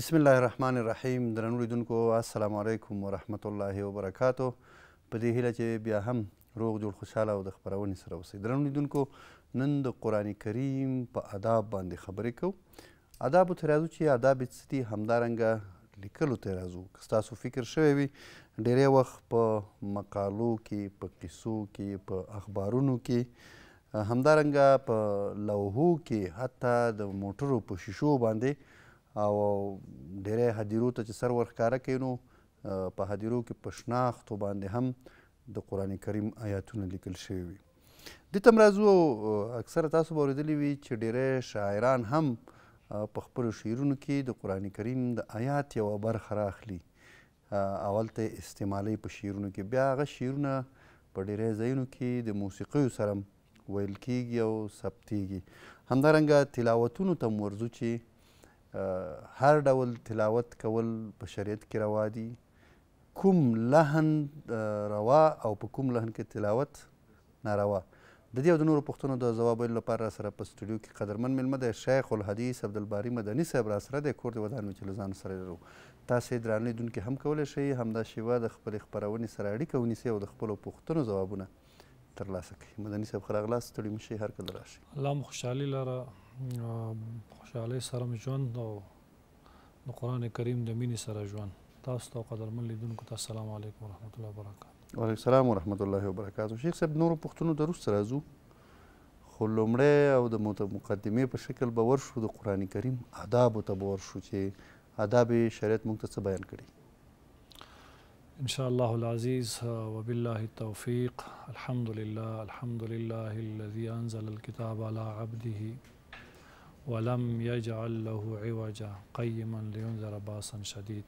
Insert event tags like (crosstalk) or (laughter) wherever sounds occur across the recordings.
بسم الله الرحمن الرحیم درنو لیدونکو السلام علیکم ورحمت الله وبرکاتو په دې هیله چې بیا هم روغ جوړ خوشاله او د خبرونې سره اوسئ درنو لیدونکو نن د قرآن کریم په آداب باندې خبرې کوو آدابو ته راځو چې آداب څه دي همدارنګه لیکلو ته راځو که ستاسو فکر شوی وي ډېری وخت په مقالو کې په قیسو کې په اخبارونو کې همدارنګه په لوحو کې حتی د موټرو په شیشو باندې او ډیری هدیرو ته چې سر ورښکاره کوي نو په هدیرو کې په شناختو باندې هم د قرآن کریم آیاتونه لیکل شوي وي دې ته مرازو اکثر تاسو به اورېدلی وي چې ډیری شاعران هم په خپلو شعرونو کې د قرآن کریم د آیات یوه برخه راخلي اول ته استعمالی په شعرونو کې بیا هغه شعرونه په ډیری ځایونو کې د موسیقیو سره ویل کیږي او ثبتیږي همدارنګه تلاوتونو ته ورځو چې هر ډول تلاوت کول په شریعت کې روا دي کوم لحن روا او په کوم لحن کې تلاوت ناروا د دې او د نورو پوښتنو د ځواب ویلو لپاره را سره په سټوډیو کې قدرمن میلمه دی شیخ الحدیث عبدالباري مدني صاحب را سره دی کور د ودان چې له ځان سره لرو تاسې درانه لیدونکي هم کولی شئ همدا شیوه د خپلې خپرونې سره اړیکه ونیسئ او د خپلو پوښتنو ځوابونه ترلاسه کړئ مدني صاحب ښه راغلاست ستړي مه شئ هر کله راشئ الله مو خوشحالي لره خوشحالۍ سره مې ژوند او د قرآن کریم د مینې سره ژوند تاسو ته قدرمن لیدونکو ته السلام علیکم ورحمت الله وبرکاته وعلیکم السلام ورحمت الله وبرکاته شیخ صاحب نورو پښتنو د روس راځو خو لومړی او د مقدمې په شکل به ورشو د قرآن کریم آدابو ته به ورشو چې آداب شریعت موږ ته څه بیان کړي ان شاء الله العزيز وبالله التوفيق الحمد لله الحمد لله الذي انزل الكتاب على عبده ولم يجعل له عوجا قيما لينذر باسا شديد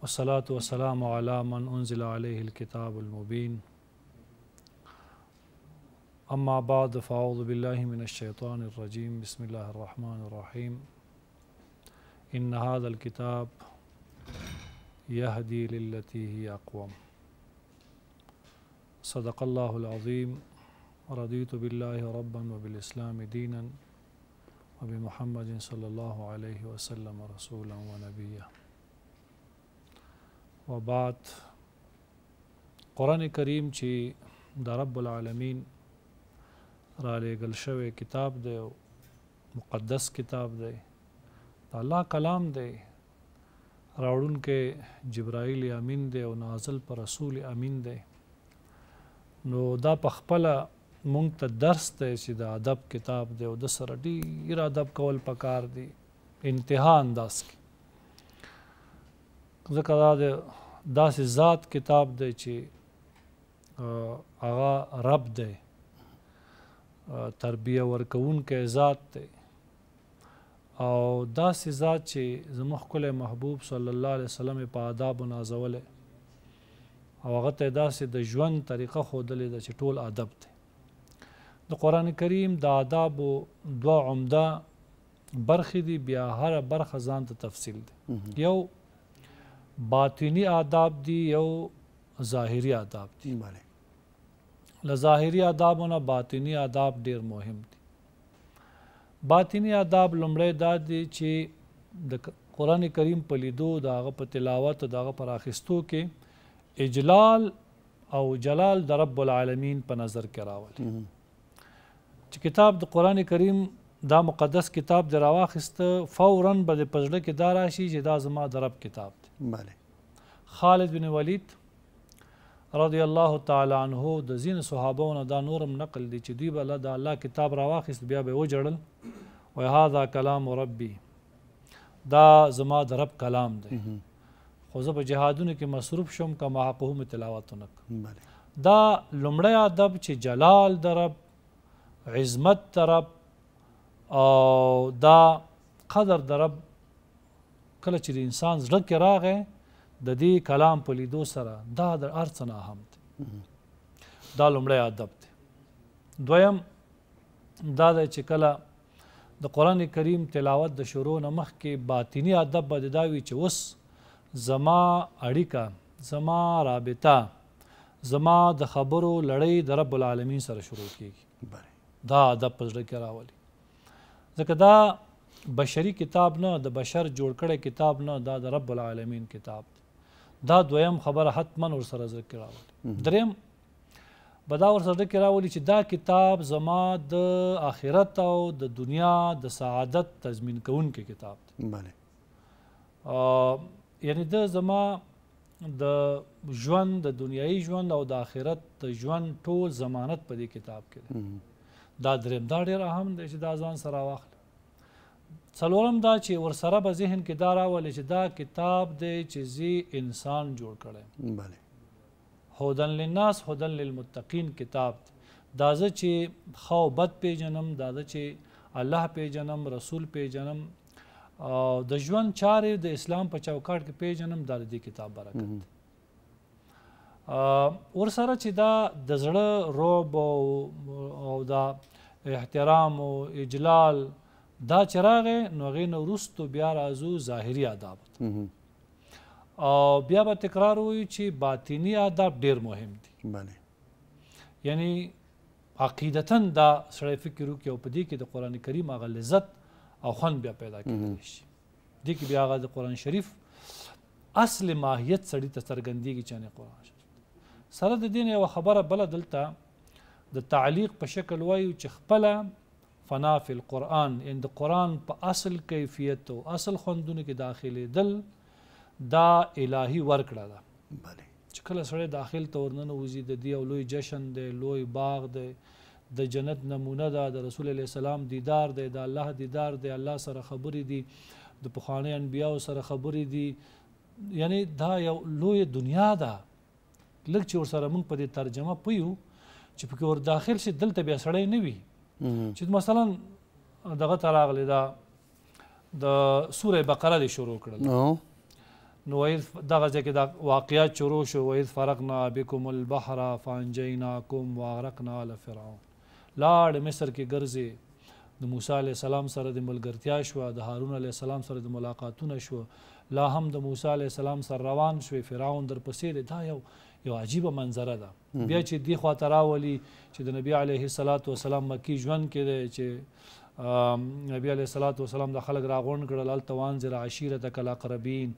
والصلاة والسلام على من أنزل عليه الكتاب المبين أما بعد فأعوذ بالله من الشيطان الرجيم بسم الله الرحمن الرحيم إن هذا الكتاب يهدي للتي هي أقوم صدق الله العظيم رضيت بالله ربا وبالإسلام دينا وبمحمد صلى الله عليه وسلم رسولا ونبيا وبعد قرآن کریم چې د رب العالمین را لېږل شوی کتاب دی مقدس کتاب دی د الله کلام دی راوړونکې جبرائیل امین دی او نازل پر رسول امین دی نو دا په خپله مونږ ته درس ته چې د ادب کتاب دی او د سره ډیر ادب کول پکار دی انتها انداز کې ځکه دا د داسې ذات کتاب دی چې هغه رب دی تربیه ورکوونکی ذات دی او داسې ذات چې زموږ کله محبوب صلی الله علیه وسلم په آداب نازوله او هغه ته داسې د ژوند طریقه خودلې ده چې ټول ادب دی د قران کریم د آداب دوه عمده برخې دي بیا هر برخه ځان ته تفصیل دي یو باطینی آداب دي یو ظاهری آداب دي بله له ظاهری آدابونه باطینی آداب ډیر مهم دي باطینی آداب لومړی دا دي چې د قران کریم په لیدو د هغه په تلاوت د هغه پر اخیستو کې اجلال او جلال د رب العالمین په نظر کې راولي چې کتاب د قران کریم دا مقدس کتاب د راواخسته فورا به د پزړه کې دا راشي چې دا زما د رب کتاب دی بله خالد بن ولید رضی الله تعالی عنه د زین صحابه نه دا نورم نقل دی چې دوی بل د الله کتاب راواخست بیا به وجړل و هاذا کلام ربي دا زما د رب کلام دی خو زه په جهادونو کې مصروف شوم کما حقهم تلاوت نک دا لمړی ادب چې جلال د رب عظمت طرف او دا قدر درب کله چې انسان زړه کې راغې د دې کلام په لیدو سره دا د ارڅنا هم دی دا لومړی ادب دی دویم دا د چې کله د قران کریم تلاوت د شروع نه مخکې باطینی ادب به دا وی چې وس زما اړیکه زما رابطه زما د خبرو لړۍ د رب العالمین سره شروع کیږي دا ادب په زړه کې راولي ځکه دا بشری کتاب نه د بشر جوړ کړی کتاب نه دا د رب العالمین کتاب دی دا دویم خبره حتما ورسره زړه کې راولي دریم به دا ورسره زړه کې راولي چې دا کتاب زما د آخرت او د دنیا د سعادت تضمین کوونکی کتاب دی بله یعنی د زما د ژوند د دنیایي ژوند او د آخرت د ژوند ټول ضمانت په دې کتاب کې دی دا دریم دا ډیر اهم دی چې دا ځان سره واخل څلورم دا چې ور سره به ذهن کې دا راول چې دا کتاب دی چې زی انسان جوړ کړي بله هدن للناس هدن للمتقین کتاب دا زه چې خو بد پیجنم دا چې الله پیجنم رسول پیجنم او د ژوند چارې د اسلام په چوکاټ کې پیژنم د دې کتاب برکت ور سره چې دا د زړه روب او او دا احترام او اجلال دا چراغه نو غین ورستو بیا رازو ظاهری آداب او بیا به تکرار وي چې باطینی آداب ډیر مهم دي بله یعنی عقیدتا دا سړی فکر وکړي او په دې کې د قران کریم هغه لذت او خوند بیا پیدا کېدلی شي دې کې بیا هغه د قران شریف اصل ماهیت سړی ته څرګندېږي چې نه قران شریف سره د دین یو خبره بل دلته د تعلیق په شکل وایو چې خپل فنا فی القرآن ان د قرآن په اصل کیفیت او اصل خوندونو کې داخلي دل دا الهي ورکړه ده بله چې کله سره داخل تورننه وزي د دی او لوی جشن دی لوی باغ دی د جنت نمونه ده د رسول الله سلام دیدار دی د الله دیدار دی الله سره خبرې دي د پخوانی انبیانو سره خبرې دي یعنی دا یو لوی دنیا ده لکه چې ور سره موږ په دې ترجمه پویو چې پکې ور داخل شي دلته بیا سړی نه وي چې مثلا دغه ته راغلی دا د سوره بقره دی شروع کړل نو وایز دغه ځکه دا واقعیات شروع شو وایز فرقنا بكم البحر فانجيناكم واغرقنا ال فرعون لاړ مصر کې ګرځي د موسی عليه السلام سره د ملګرتیا شو د هارون عليه السلام سره د ملاقاتونه شو لا هم د موسی عليه السلام سره روان شو فرعون در پسې دا یو یو عجیب منظره ده بیا چې دی خواته راولي چې د نبی علیه الصلاۃ والسلام مکی ژوند کې دی چې نبی علیه الصلاۃ والسلام د خلک راغون کړل ال توان زرا عشیره د کلا قربین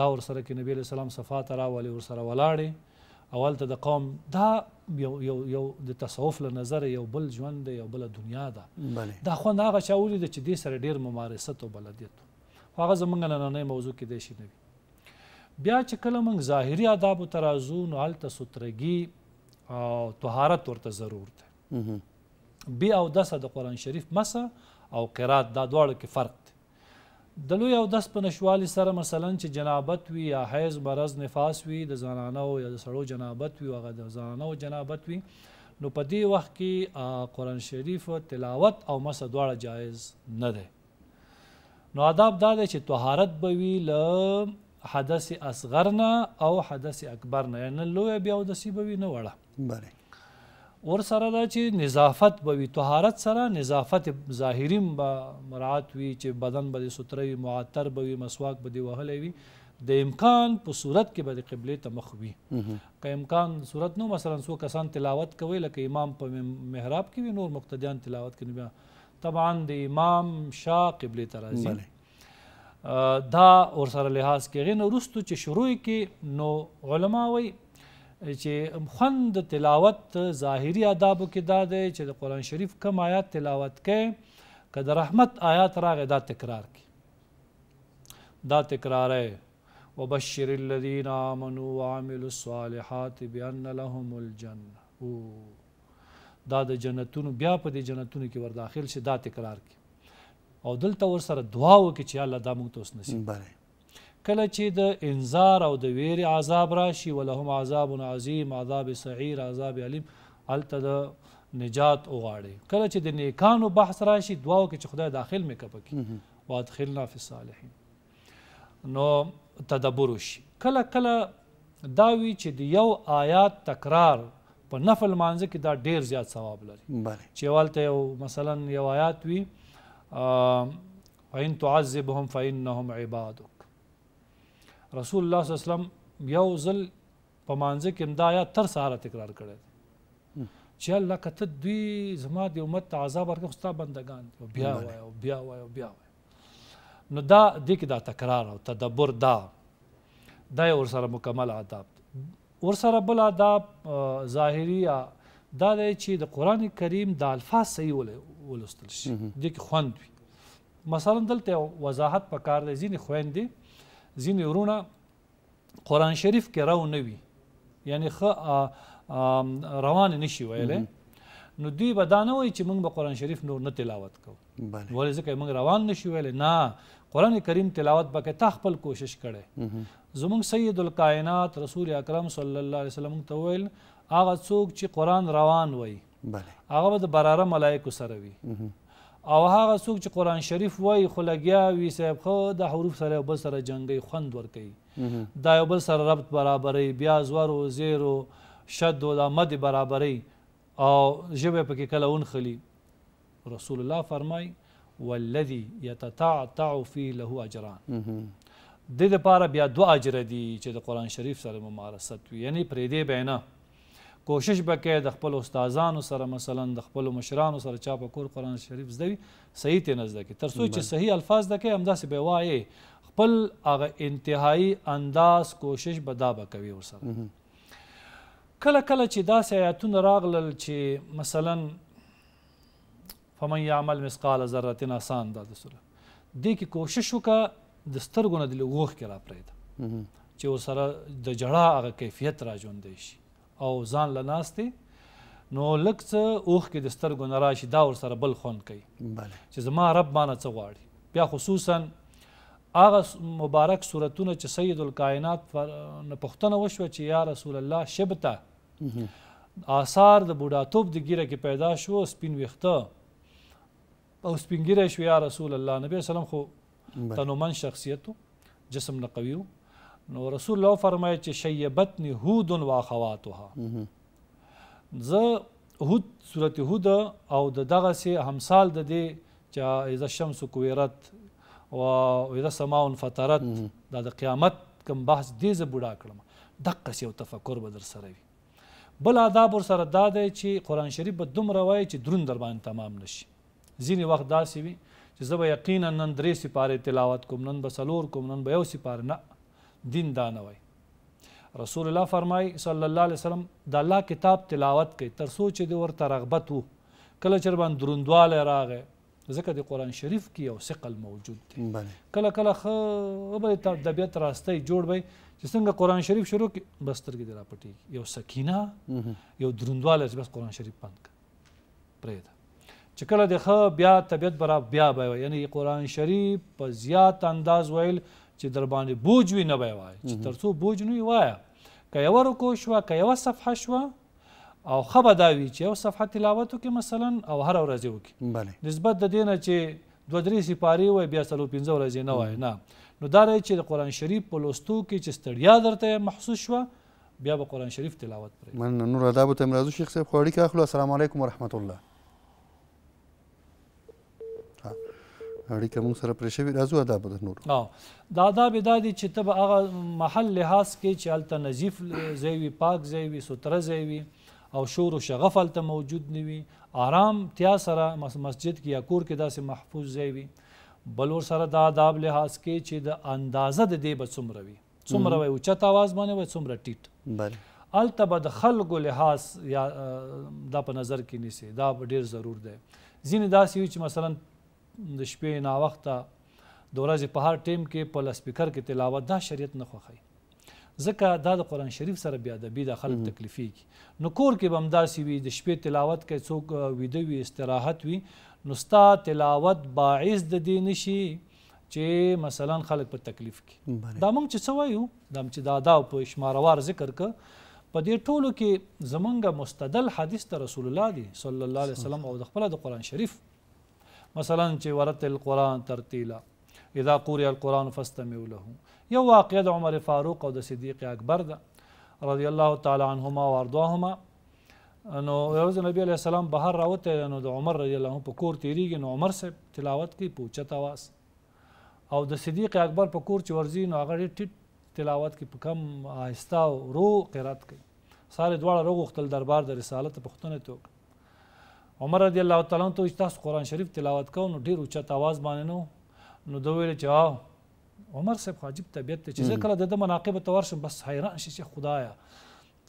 دا ور سره کې نبی علیه السلام صفات راولي ور سره ولاړې اول ته د قوم دا یو یو یو د تصوف له نظر یو بل ژوند دی یو بل دنیا ده بله. دا خو هغه چاولي د چې دې سره ډیر ممارست او بلدیت خو هغه زمونږ نننې موضوع کې دی شي نبی بیا چې کله موږ ظاهري آداب ترازو نو هلته سترګي او طهارت ورته ضرور دی بی او دسه د قرآن شریف مسه او قرات دا دواړو کې فرق دی د لوی او دس په نشوالي سره مثلا چې جنابت وي یا حیض مرض نفاس وي د زنانه یا د سړو جنابت وي هغه د زنانه جنابت وي نو په دې وخت کې قرآن شریف تلاوت او مسه دواړه جایز نه دی نو آداب دا دی چې طهارت به وي له حدث اصغر نه او حدث اکبر نه یعنی لوی بیا د سیبوي نه وړه بله ور سره دا چې نظافت به وي طهارت سره نظافت ظاهري به مراعات وي چې بدن به ستره وي معطر به وي مسواک به دی وهلی وي د امکان په صورت کې به د قبله ته مخ وي که امکان صورت نو مثلا سو کسان تلاوت کوي لکه امام په محراب کې وي نور مقتدیان تلاوت کوي بیا طبعا د امام شا قبله ته راځي دا ور سره لحاظ کېږي نو وروستو چې شروع کې نو علما وایي چې خوند د تلاوت ظاهري آدابو کې دا دی چې د قرآن شریف کم آیات تلاوت کوي که د رحمت آیات راغی دا تکرار کی دا تکرار ہے وبشر الذين آمنوا وعملوا الصالحات بأن لهم الجنة دا د جنتونو بیا په دې جنتونو کې ورداخل شي دا تکرار کی او دلته ور سره دعا وکړي چې الله دا موږ ته اوس نصیب بله کله چې د انذار او د ویری عذاب راشي ولهم عذاب عظیم عذاب سعیر عذاب علیم هلته د نجات وغواړي کله چې د نیکانو بحث راشي دعا وکړي چې خدای داخل مې کپکې وادخلنا فی الصالحین نو تدبر وشي کله کله دا وی چې د یو آیات تکرار په نفل مانځ کې دا ډیر زیات ثواب لري چې والته یو مثلا یو آیات وی فإن تعذبهم فإنهم عبادك رسول الله صلی الله علیه وسلم یو ځل په مانځه کې دا آیات تر سهاره تکرار کړی چې الله کته دوی زما د امت ته عذاب ورکړي خو ستا بندګان دي بیا وایه او بیا وایه او بیا وایه نو دا دې کې دا تکرار او تدبر دا دا یې ورسره مکمل آداب دی ورسره بل آداب ظاهري دا دی چې د قرآن کریم د الفاظ صحیح ولوي ولوستل شي دې کې خوند وي مثلا دلته وضاحت په کار دی ځینې خويندې ځینې ورونه قران شریف کې راو نه وي یعنی خ روان نشي ویلې نو دوی به دا نه وایي چې موږ به قرآن شریف نور نه تلاوت کوو ولې ځکه موږ روان نشو ویلې نه قرآن کریم تلاوت به تا خپل کوشش کړي زموږ سید الکائنات رسول اکرم صلی الله علیه وسلم ته ویل هغه څوک چې قرآن روان وایي بله هغه به د براره ملائکو سره وي او هغه څوک چې قران شریف وای خو لګیا وي صاحب خو د حروف سره بل سره جنگي خوند ور کوي دا یو بل سره ربط برابرې بیا زور او زیرو شد او د مد برابرې او ژبه پکې کله اون خلی رسول الله فرمای والذي يتتعتع فيه له اجران د لپاره بیا دوه اجر دي چې د قران شریف سره ممارست وي یعنی پرې دی بینا کوشش وکړي د خپل استادانو سره مثلا د خپل مشرانو سره چا په کور قران شریف زده وي صحیح ته نه زده کی تر څو چې صحیح الفاظ ده کې همداسې به وایي خپل هغه انتهایی انداز کوشش به دا به کوي ورسره کله کله چې داسې آیاتونه راغلل چې مثلا فمن یعمل مثقال ذره آسان دا د سره دې کې کوشش وکړه د سترګو نه د لوغ کې را پرېږده چې ورسره د جړه هغه کیفیت را ژوندی شي او ځان له ناستې نو لږ څه اوښ کې د سترګو نه راشي دا ورسره بل خوند کوي بله چې زما رب مانه څه غواړي بیا خصوصا هغه مبارک صورتونه چې سید الکائنات نه پوښتنه وشوه چې یا رسول الله شبته آثار د بوډاتوب د ګیره کې پیدا شو سپین ویخته او سپینګیره شو یا رسول الله نبی سلام خو تنومن شخصیتو جسم نه قوي نو رسول الله فرمایي چې شیبتنی هود و اخواتها زه هود سورته هود او د دغه سي همسال د دې چې اذا الشمس کویرت او اذا سماء فطرت د قیامت کوم بحث دې ز بډا کړم دغه سي تفکر به در سره وي بل آداب ور سره دا دی چې قران شریف به دوم روای چې درون در باندې تمام نشي ځینې وخت داسې وي چې زه به یقینا نن درې سپاره تلاوت کوم نن به سلور کوم نن به یو سپاره نه دین دا نه وای رسول الله فرمای صلی الله علیه وسلم د الله کتاب تلاوت کوي تر سوچ دی ورته رغبت وو کله چر باندې دروندواله راغې ځکه د قران شریف کې یو ثقل موجود دی کله کله خو به د طبيعت راستي جوړ وي چې څنګه قران شریف شروع کې بس ترګې درا پټي یو سکینه یو دروندواله بس قران شریف باندې پرېدا چې کله د خ بیا طبيعت برابر بیا به یعنی قران شریف په زیات انداز ویل چې در باندې بوج وي نه به وای چې ترڅو بوج نه وای که یو رکو شو که یو صفحه شو او خبر دا وی چې یو صفحه تلاوت وکي مثلا او هر ورځ وکي نسبت د دینه چې دوه درې سپاری وای بیا سلو پنځه ورځې نه وای نه نو دا چې د قران شریف په لوستو کې چې ستړیا درته محسوس شوه بیا به قرآن شریف تلاوت پرې من نور ادب ته مرزو شیخ صاحب خوړی که اخلو السلام علیکم ورحمت الله اړیکه موږ سره پرې شوې راځو آداب ته نور او دا آداب دا دي چې ته به هغه محل لحاظ کې چې هلته نظیف ځای وي پاک ځای وي سوتره ځای وي او شور او شغف هلته موجود نه وي آرام تیا سره مسجد کې یا کور کې داسې محفوظ ځای وي بل ور سره دا آداب لحاظ کې چې د اندازه د دې به څومره وي څومره وي اوچت آواز باندې وي څومره ټیټ بله الته به د خلکو لحاظ یا دا په نظر کې نیسي دا ډیر ضرور دی ځینې داسې وي چې مثلا د شپې نه وخته د ورځې په هر ټیم کې په لاسپیکر کې تلاوت دا شریعت نه خوښوي ځکه دا د قرآن شریف سره بیا ادبي د خلک تکلیفېږي نو کور کې به همداسې وي د شپې تلاوت کوي څوک ویده وي استراحت وي نو ستا تلاوت باعث د دې نشي چې مثلا خلک په تکلیف کې دا موږ چې څه وایو دا چې دا دا په شماروار ذکر که په دې ټولو کې زمونږ مستدل حدیث ته رسول الله دی صلی الله علیه وسلم او د خپل د قرآن شریف مثلا چې ورتل قران ترتیلا اذا قرئ القران فاستمعوا له یو واقعه د عمر فاروق او د صدیق اکبر ده رضی الله تعالی عنهما وارضاهما نو روز نبی علیہ السلام بهر راوته نو د عمر رضی الله په کور تیریږي نو عمر سے تلاوت کوي پوچت आवाज او د صدیق اکبر په کور چې ورځي نو هغه ټیټ تلاوت کې په کم آهسته ورو قرات کوي ساره دواړه روغ خپل دربار د رسالت پښتنه توک عمر رضی الله تعالی عنہ ته تاسو قران شریف تلاوت کو نو ډیر اوچت आवाज باندې نو نو دوی له جواب عمر صاحب عجیب طبيعت ته چې کله د مناقب تور شم بس حیران شي چې خدایا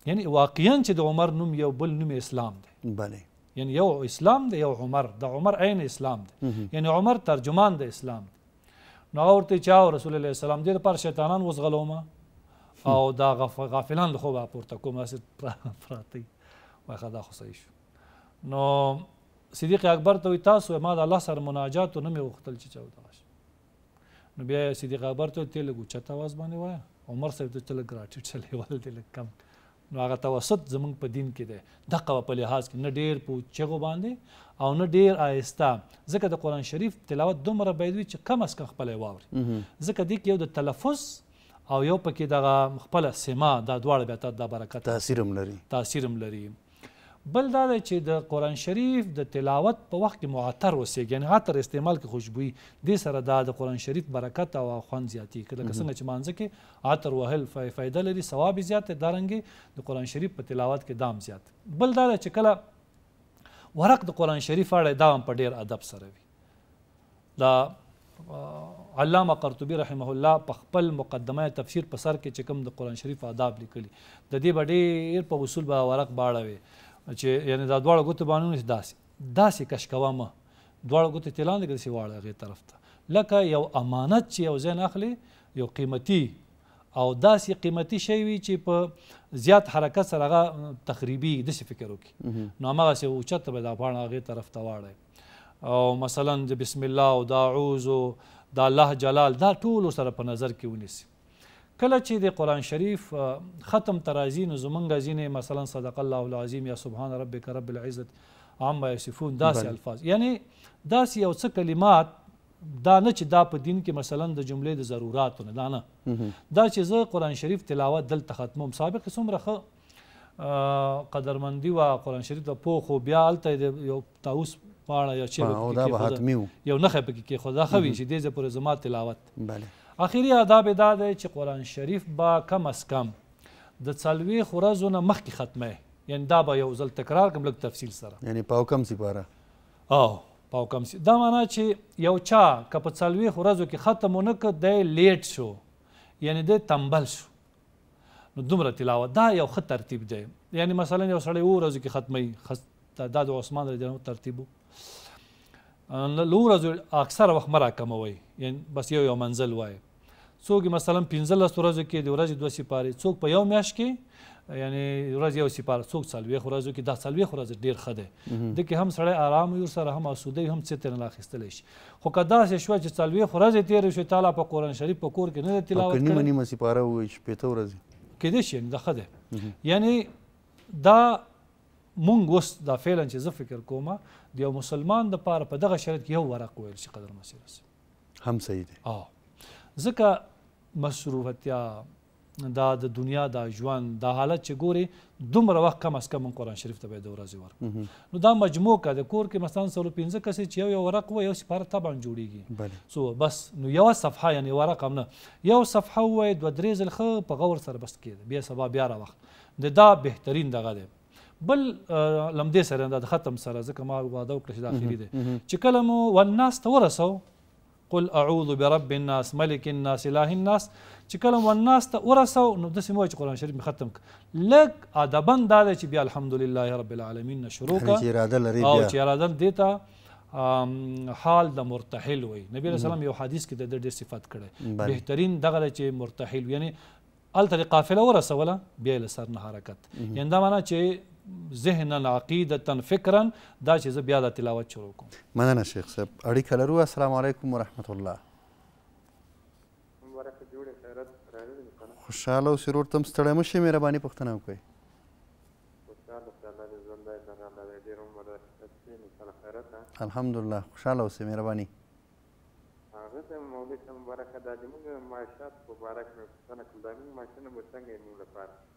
یعنی واقعا چې د عمر نوم یو بل نوم اسلام دی بله یعنی یو اسلام دی یو عمر د عمر عین اسلام دی یعنی عمر ترجمان د اسلام دی نو اورته چا رسول الله سلام دې پر شیطانان وزغلومه او دا غافلان له خو به پورته کوم اسې پراتی وای خدا خو صحیح شو نو صدیق اکبر ته تاسو ما د الله سره مناجات نه مې وختل چې چاو دغه نو بیا صدیق اکبر ته تل لګو چته واز باندې وای عمر صاحب ته تل ګراټیټ چلې (laughs) ول تل کم نو هغه توسط زمنګ په دین کې ده دغه په لحاظ کې نه ډیر په چغو باندې او نه ډیر آهسته ځکه د قران شریف تلاوت دومره بيدوي چې کم اس خپل واوري ځکه د یو د تلفظ او یو پکې دغه خپل سما د دواړه به ته د برکت تاثیرم لري تاثیرم لري بل دا چې د قران شریف د تلاوت په وخت کې معطر اوسېږي یعنی عطر استعمال کې خوشبوئی دې سره دا د قران شریف برکت او خوند زیاتی کله څنګه چې مانځه کې عطر وهل فائدہ لري ثواب زیات دارنګي د قران شریف په تلاوت کې دام زیات بل دا چې کله ورق د قران شریف اړه دا په ډیر ادب سره وي دا علامه قرطبي رحمه الله په خپل مقدمه تفسیر په سر کې چې کوم د قران شریف آداب لیکلي د دې بډې په اصول به ورق باړوي چې یعنی دا دواړه ګوتې باندې ونیسي داسې داسې کش کوه مه دواړه ګوتې ترې لاندې کړه سي واړه هغې طرف ته لکه یو امانت چې یو ځای اخلي یو قیمتي او داسې قیمتي شی وي چې په زیات حرکت سره هغه تخریبي داسې فکر وکړي نو هماغسې اوچته به دا پاڼه هغې طرف ته واړی او مثلا د بسم الله او د اعوذ او د الله جلال دا ټول سره په نظر کې ونیسي کله چې د قران شریف ختم ترازی نو زمونږ ځینې مثلا صدق الله العظیم یا سبحان ربک رب العزت عما یصفون داسې الفاظ یعنی داسې یو څه کلمات دا نه چې دا په دین کې مثلا د جملې د ضرورت نه دا نه دا چې زه قران شریف تلاوت دلته ختموم سابق څومره قدرمندی و قران شریف د پوخ او بیا الته یو تاوس پاړه یا چې یو نخه پکې کې خدا خوي چې دې زه پر زما تلاوت بله اخیری آداب دا دی چې قرآن شریف با کم از کم د څلوېښت ورځو نه مخکې ختمه یعنی دا به یو ځل تکرار کړم لږ تفصیل سره یعنی پاو کم سپاره او پاو کم سی دا معنا چې یو چا که په څلوېښت ورځو کې ختم ونه کړ دی لیټ شو یعنی دی تنبل شو نو دومره تلاوت دا یو ښه ترتیب دی یعنی مثلا یو سړی اووه ورځو کې ختموي دا د عثمان رضی الله ترتیب و لور اکثر وخت مرا کموي یعنی بس یو یو منزل وای څوک مثلا 15 ورځو کې د ورځې دوه سپاره څوک په یو میاش کې یعنی ورځ یو سپاره څوک سالوي خورځو کې دا سالوي خورځ ډیر خده د کې هم سړی آرام یو سره هم اسوده هم څه تر نه اخیستل شي خو کدا سه شو چې سالوي خورځ تیر شي تعالی په قران شریف په کور کې نه تلاوت کوي کني منی سپاره وې شپې ته ورځي کې دي شي دا خده یعنی دا مونږ اوس دا فعلا چې زه فکر کوم د یو مسلمان د پاره په دغه شرط کې یو ورق ویل شي قدر مسیرس هم صحیح دی اه ځکه مصروفتیا دا د دنیا د ژوند د حالت چې ګوري دومره وخت کم از کم قرآن شریف ته به د ورځې ورک نو دا مجموع کا د کور کې مثلا سلو پنځه کسې چې یو یو ورق و یو سپاره طبعا جوړیږي سو بس نو یو صفحه یعنی ورق هم نه یو صفحه ووایي دوه درې ځل ښه په غور سره بس کېده بیا سبا بیا را وخت د دا بهترین دغه دی بل لمدې سره دا د ختم سره ځکه ما واده وکړه چې دا اخري دی چې کله مو والناس ته ورسو قل اعوذ برب الناس ملک الناس اله الناس چې کله والناس ته ورسو نو داسې مو چې قران شریف ختم لګ ادبن دا چې بیا الحمدلله رب العالمین شروع کا او چې اراده دیتا حال د مرتحل وي نبی رسول الله یو حدیث کې د ډېر صفات کړي بهترین دغه چې مرتحل یعنی الته قافله ورسوله بیا له سر نه حرکت یاندا معنا چې ذهنا عقیدتا فکرا دا چې زه بیا د تلاوت شروع کوم مننه شیخ صاحب اړیکه لرو السلام علیکم ورحمت الله خوشاله او سرور تم ستړی مه شئ مهرباني پوښتنه وکړئ الحمدلله خوشاله اوسئ مهرباني هغه ته مولوي صاحب مبارکه دا زموږ معاشات په باره کې پوښتنه کوم دا زموږ معاشونه به څنګه یې موږ لپاره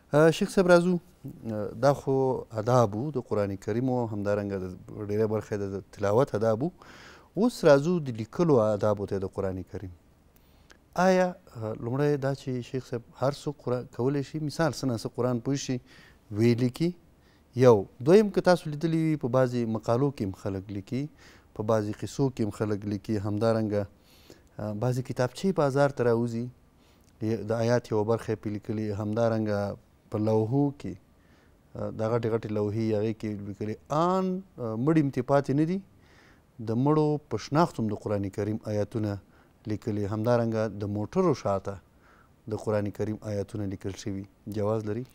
شیخ صاحب راځو دا خو اداب د قران کریم او همدارنګه ډیره برخه د تلاوت اداب اوس راځو د لیکلو اداب ته د قران کریم آیا لومړی دا چې شیخ صاحب هر څوک کولی شي مثال څه نه څه قرآن پوه شي ویې لیکي یو دویم که تاسو لیدلی وي په بعضې مقالو کې هم خلک لیکي په بعضې قیسو کې هم خلک لیکي همدارنګه بعضې کتابچې بازار ته راوځي د آیات یوه برخه یې پې لیکلي همدارنګه په لوحو کې دا غټې غټې لوحې هغې کې لیکلي آن مړې مې تې پاتې نه دي د مړو په شناخت هم د قرآن کریم آیاتونه لیکلي همدارنګه د موټرو شاته د قرآن کریم آیاتونه لیکل شوي جواز لري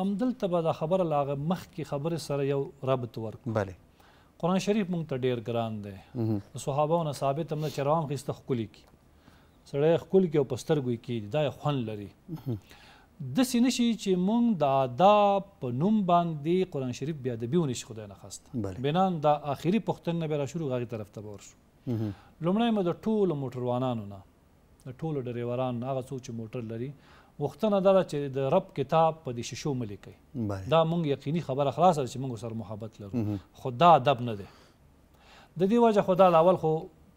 همدلته به دا خبره له هغه مخکې خبرې سره یو ربط ورکړو بله قرآن شریف مونږ ته ډیر ګران دی د صحابهو نه ثابت هم ده چې روان خیسته ښکلي کي سړی ښکلي کي او په سترګو یې کیږدي دا یې خوند لري د سینه شي چې مونږ د آداب په نوم باندې قران شریف بیا د بیونې شي خدای نه خاصه بنان د آخري پښتنه به را شروع غاغي طرف ته ورشو لومړی مې د ټولو موټروانانو نه د ټولو ډریوران هغه څوک چې موټر لري وختنه دا چې د رب کتاب په دې شیشو ملي دا مونږ یقیني خبره خلاصه چې مونږ سره محبت لرو خدا ادب نه دی د دې وجه خدا الاول خو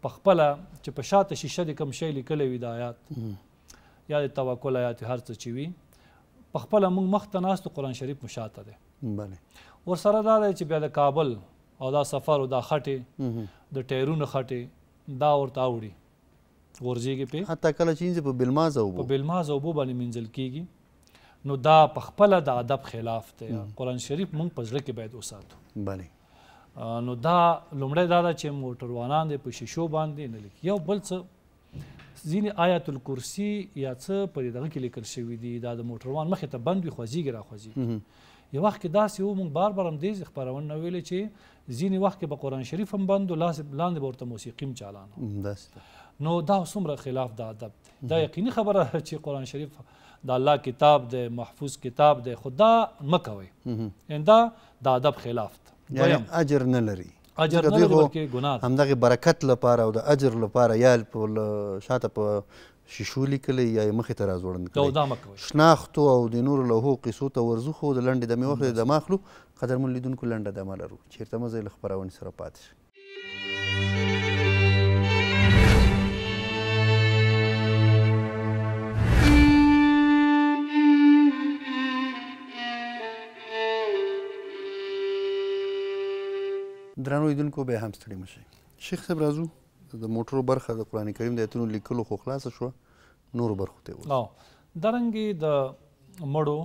په خپل چې په شاته شیشه د کم شی لیکلې وی د آیات یا د توکل آیات هر څه چې وی په خپل موږ مخته ناست قرآن شریف مشاته ده بله ور سره دا دی چې بیا د کابل او دا سفر او دا خټه د ټیرونو خټه دا ورته اوړي ورځيږي په حتی کله چې په بلماز او په بلماز او بو باندې منځل کیږي نو دا په خپل د ادب خلاف دی قرآن شریف موږ په ځل کې باید وساتو بله نو دا لومړی دا چې موټروانان دې په شیشو باندې نه لیکي یو بل څه ځینې آیت الکرسی یا څه په دغه کې لیکل شوی دی دا د موټروان مخې ته بند وي خوځېږي را خوځېږي یو وخت کې داسې و موږ بار بار همدې خپرونه ویلې چې ځینې وخت کې به قرآن شریف هم بند و لاندې به ورته موسیقي هم چالان نو دا څومره خلاف د ادب دی دا یقیني خبره (laughs) چې قرآن شریف د الله کتاب دی محفوظ کتاب دی خو دا مه کوئ دا د ادب خلاف دی اجر نه لري اجر نه لري بلکې ګناه همدغه برکت لپاره او د اجر لپاره یا په شاته په شیشو لیکلی یا یې مخې ته راځوړند کړي شناختو او د نورو لوحو قیسو ته ورځو خو د لنډې دمې وخت د ماخلو قدرمن لیدونکو لنډه دمه لرو چېرته مزه له خپرونې سره پاتې شئ درنو ایدونکو به هم ستړي مشي شیخ صاحب راځو د موټرو برخه د قران کریم د ایتونو لیکلو خو خلاص شو نور برخه ته وو درنګي د مړو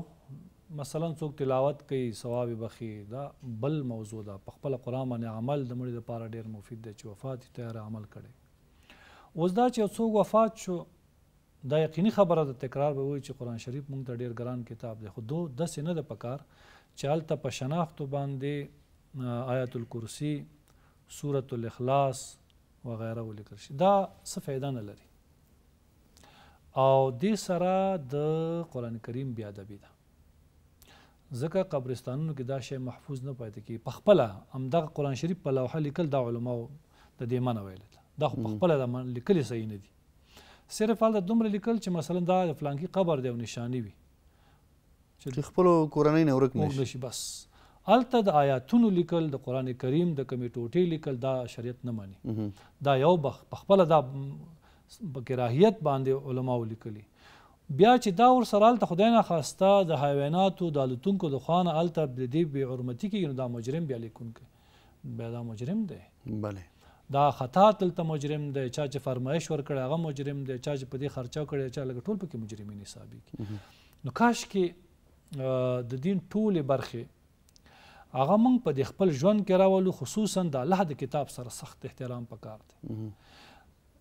مثلا څوک تلاوت کوي ثواب بخي دا بل موضوع ده په خپل قران باندې عمل د مړي لپاره ډیر مفید دی چې وفات تیار عمل کړي اوس دا چې څوک وفات شو دا یقیني خبره د تکرار به وي چې قران شریف موږ ته ډیر ګران کتاب دی خو دو داسې نه ده پکار چې هلته په شناختو باندې آیت الکرسی سورۃ الاخلاص و غیره ولیکل شي دا څه فائدہ نه لري او دې سره د قران کریم بیا د بیا ځکه قبرستانونو کې دا شی محفوظ نه پاتې کی په خپل امدغه قران شریف په لوحه لیکل دا علما د دې معنی ویل دا خو په خپل د لیکل صحیح نه دي صرف ال د دومره لیکل چې مثلا دا فلانکی قبر دی او نشانی وي چې خپل کورنۍ نه ورک نشي بس الته د آیاتونو لیکل د قران کریم د کمی ټوټې لیکل دا شریعت نه مانی دا یو بخ خپل دا بکراهیت باندې علماو لیکلي بیا چې دا ور سره الته خدای نه خواسته د حیواناتو د لتونکو د خوانه الته د دې بی حرمتي کې دا مجرم بیا لیکونکي بیا دا مجرم دی بله دا خطا تلته مجرم دی چا چې فرمایش ورکړ هغه مجرم دی چا چې په دې خرچه کړی چا لګ ټول پکې مجرمین حسابي کی نو کاش کې د دین ټولې برخې هغه موږ په د خپل ژوند کې راولو خصوصا د الله د کتاب سره سخت احترام پکار دی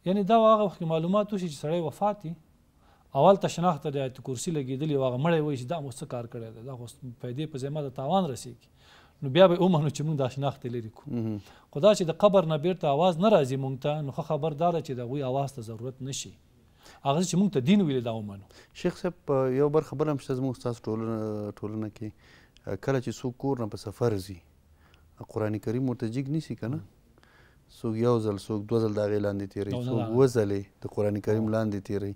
یعنی دا هغه وخت معلومات وشي چې سړی وفات اول تشناخت د آیت کرسی لګیدلی واغه مړی وای چې دا مو څه کار کړی دی دا خو پیدې په ځای ما د تاوان رسیږي نو بیا به اومه نو چې موږ دا شناخت لري کو خدا چې د قبر نه بیرته आवाज نه راځي موږ ته نو خبردار چې د غوي आवाज ته ضرورت نشي هغه چې موږ ته دین ویل دا ومنو شیخ صاحب یو بر خبر هم شته زموږ استاد ټولنه ټولنه کې کله چې څوک کور نه په سفر ځي قرآن کریم ورته جګ نیسي که نه څوک یو ځل څوک دوه ځل د هغې لاندې تېروي څوک اووه ځلې د قرآن کریم لاندې تېروي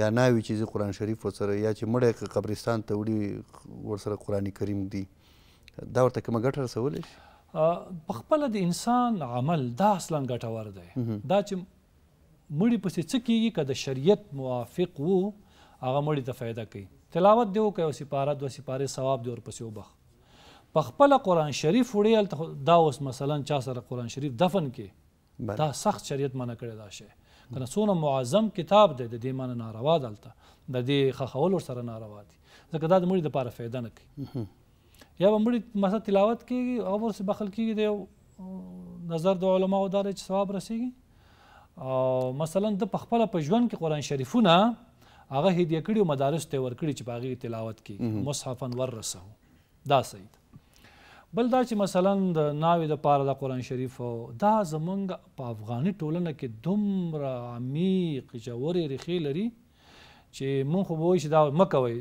یا ناوي چې ځي قرآن شریف ورسره یا چې مړی که قبرستان ته وړي ورسره قرآن کریم دی دا ورته کومه ګټه رسولی شي پخپله د انسان عمل دا اصلا ګټور دی دا چې مړي پسې څه کیږي که د شریعت موافق وو هغه مړي ته فایده کوي تلاوت دی وکي او سپاره دو سپاره ثواب دی ورپسې وبخ په خپل قران شریف وړي دا اوس مثلا چا سره قران شریف دفن کې دا سخت شریعت منع کړی دا شی کنه څونه معظم کتاب دی د دې معنی ناروا دلته د دې خخول سره ناروا دي ځکه دا د مړي لپاره فایده نه کوي یا به مړي مثلا تلاوت کیږي او ورسې بخل کیږي دی نظر د علماو دا چې ثواب رسیږي او مثلا د پخپله په ژوند کې قران شریفونه هغه هدیه کړي او مدارس ته ورکړي چې په هغې تلاوت کې مصحفا ورسه دا صحیح بل دا چې مثلا د ناوې د پاره د قران شریف دا زمونږ په افغاني ټولنه کې دومره عمیق ژورې ریښې لري چې مونږ خو وایو چې دا مکوي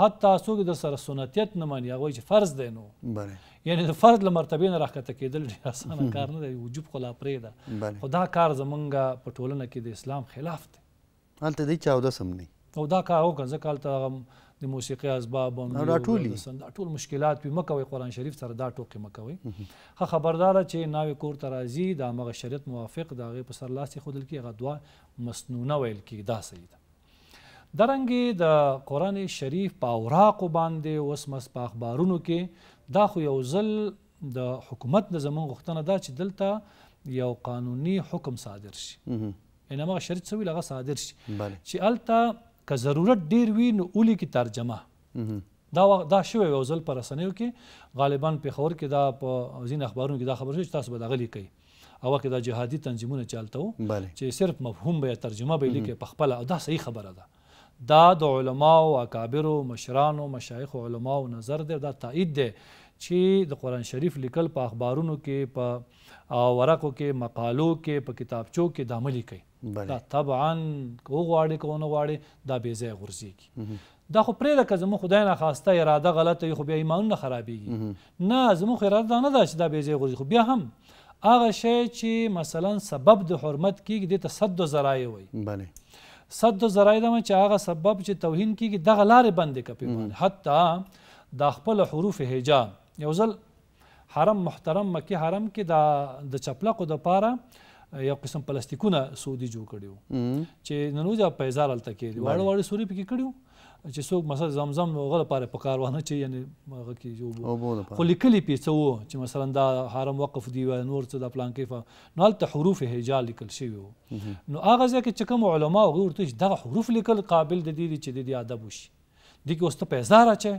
حتی څوک د سره سنتیت نه مانی هغه چې فرض دی نو یعنی د فرض له مرتبې نه راکته کېدل ډېر اسانه کار نه دی وجوب خو لا پرې ده خو دا کار زمونږ په ټولنه کې د اسلام خلاف دی هلته دی چې اودس هم نه او دا کار وکړه ځکه هلته د موسیقي اسباب هم دا ټول دا ټول مشکلات به مکوي قران شریف سره دا ټوکی مکوي خه خبردار چې ناوي کور ترازی د مغه شریعت موافق دا غي په سر لاس خودل کې غدوا مسنونه ویل کې دا صحیح ده درنګي د قران شریف په اوراق باندې اوس مس په اخبارونو کې دا خو یو ځل د حکومت د زمون غوښتنه ده چې دلته یو قانوني حکم صادر شي انما شریعت سوي لغه صادر شي چې الته که ضرورت ډیر وي نو اولی کې ترجمه دا دا شوی و ځل پر رسنیو کې غالبا پېښور کې دا په ځین اخبارونو کې دا خبر شوی چې تاسو به دا غلي کوي او کې دا جهادي تنظیمونه چلته وو چې صرف مفهوم به ترجمه به لیکي په خپل دا صحیح خبره ده دا د علماو اکابرو مشرانو مشایخ علماو نظر دی دا تایید دی چې د قران شریف لیکل په اخبارونو کې په ورقو کې مقالو کې په کتابچو کې د عملي کوي دا طبعا کو غواړي کو نه غواړي دا بې ځای غورځيږي دا خو پرې ده که زموږ خدای نه خواسته اراده غلطه وي خو بیا ایمان نه خرابېږي نه زموږ اراده دا نه ده چې دا بې ځای غورځي خو بیا هم هغه شی چې مثلا سبب د حرمت کېږي دې ته صد ذرایع وایي بله صد ذرایع ده چې هغه سبب چې توهین کېږي دغه لارې بندې کړي حتی دا خپل حروف هجا یو ځل حرم محترم مکی حرم کې د د چپلقو د پاره یو قسم پلاستیکونه سعودي جوړ کړیو چې ننوځه پیزار الته کې واړه واړه سوري پکې کړیو چې څوک مثلا زمزم غل لپاره په کاروانه چې یعنی هغه کې جوړ خو لیکلي پیڅو چې مثلا دا حرم وقف دی و نور څه د پلان کې نو الته حروف هجال لیکل شوی نو هغه ځکه چې کوم علما ورته دغه حروف لیکل قابل د دې چې د ادب وشي دغه واست پیزار اچي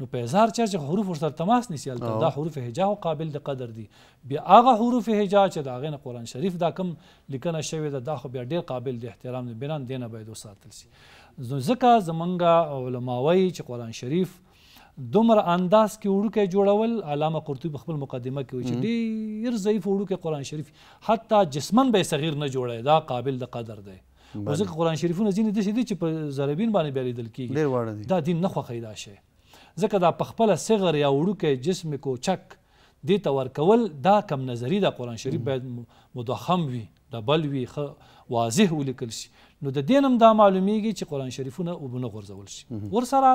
نو په هزار چر چې حروف ورسره تماس نیسي البته دا حروف هجا او قابل د قدر دي بیا هغه حروف هجا چې دا غنه قران شریف دا کم لیکنه شوی دا, دا خو بیا ډیر قابل د احترام دي بنان دینه باید وساتل شي ځکه زمونږ علماوی چې قران شریف دومره انداز کې وړوکی جوړول علامه قرطبي خپل مقدمه کې وایي چې ډیر ضعیف وړوکی قران شریف حتی جسمن به صغیر نه جوړی دا قابل د قدر دی ځکه قران شریفونه ځینې داسې دي چې په زربین باندې بیا لیدل کېږي دا دین نه خوښوي دا شی ځکه دا په خپل صغر یا وړوکی جسم کوچک دې ته ورکول دا کم نظری د قران شریف باید مدخم وي د بل وي واضح ولیکل شي نو د دینم دا معلومیږي چې قران شریفونه وبونه غورځول شي ورسره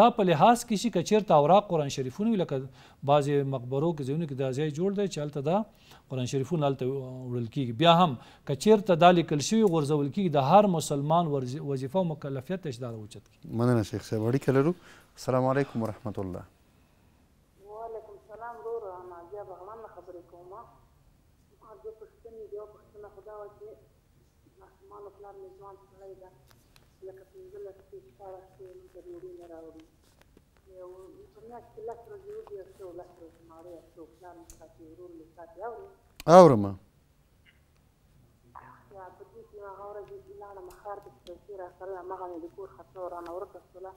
دا په لحاظ کې شي کچیر تا اوراق قران شریفونه لکه بعضی مقبرو کې ځینې کې دا ځای جوړ دی چې هلته دا قران شریفونه هلته وړل کیږي بیا هم کچیر ته دا لیکل شوي غورځول کیږي د هر مسلمان وظیفه او مکلفیت تشدار وچت کی مننه شیخ صاحب اړیکه لرو السلام عليكم ورحمة الله وعليكم السلام دور أنا جاب غلامنا خبركم ما جاب خشتني جاب خشتنا خدا وشي ما نطلع من زمان سعيدة لك تنزل لك في شارع في مدرورين راوري ومتناش كلاش رجوز يرسو لحر وشماري يرسو كلام مستاتي ورون مستاتي أوري يا بديتي ما إلا أنا مخارج التوسيرة صلى مغني خطور أنا الصلاة